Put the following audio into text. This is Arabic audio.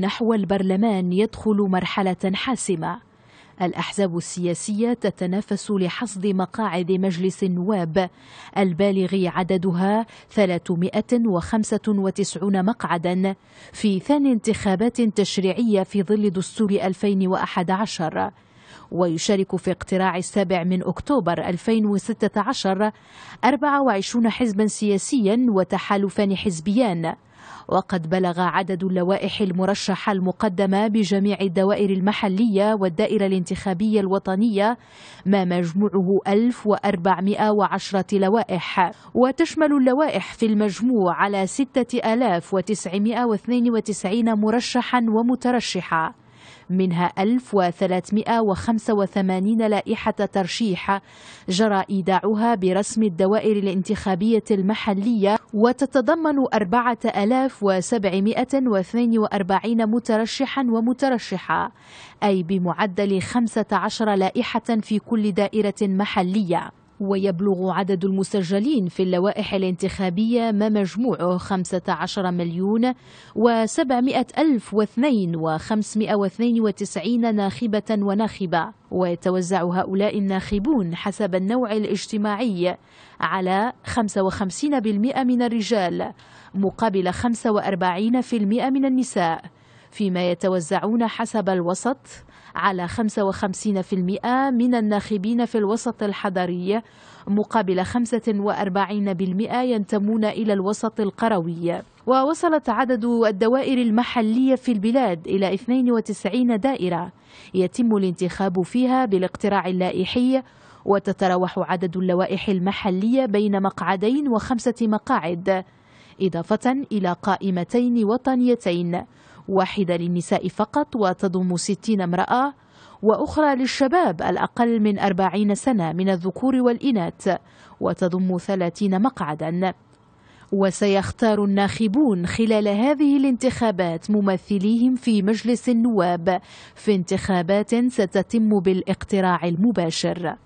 نحو البرلمان يدخل مرحلة حاسمة الأحزاب السياسية تتنافس لحصد مقاعد مجلس النواب البالغ عددها 395 مقعدا في ثاني انتخابات تشريعية في ظل دستور 2011 ويشارك في اقتراع السابع من أكتوبر 2016 24 حزبا سياسيا وتحالفان حزبيان وقد بلغ عدد اللوائح المرشحة المقدمة بجميع الدوائر المحلية والدائرة الانتخابية الوطنية ما مجموعه 1410 لوائح وتشمل اللوائح في المجموع على 6992 مرشحا ومترشحة منها 1385 لائحة ترشيح جرى إيداعها برسم الدوائر الانتخابية المحلية وتتضمن 4742 مترشحا ومترشحة أي بمعدل 15 لائحة في كل دائرة محلية ويبلغ عدد المسجلين في اللوائح الانتخابية ما مجموعه 15 مليون و700 ألف واثنين و592 ناخبة وناخبة ويتوزع هؤلاء الناخبون حسب النوع الاجتماعي على 55% من الرجال مقابل 45% من النساء فيما يتوزعون حسب الوسط على 55% من الناخبين في الوسط الحضري مقابل 45% ينتمون إلى الوسط القروي ووصلت عدد الدوائر المحلية في البلاد إلى 92 دائرة يتم الانتخاب فيها بالاقتراع اللائحي وتتراوح عدد اللوائح المحلية بين مقعدين وخمسة مقاعد إضافة إلى قائمتين وطنيتين واحدة للنساء فقط وتضم 60 امرأة وأخرى للشباب الأقل من 40 سنة من الذكور والإناث وتضم 30 مقعدا وسيختار الناخبون خلال هذه الانتخابات ممثليهم في مجلس النواب في انتخابات ستتم بالاقتراع المباشر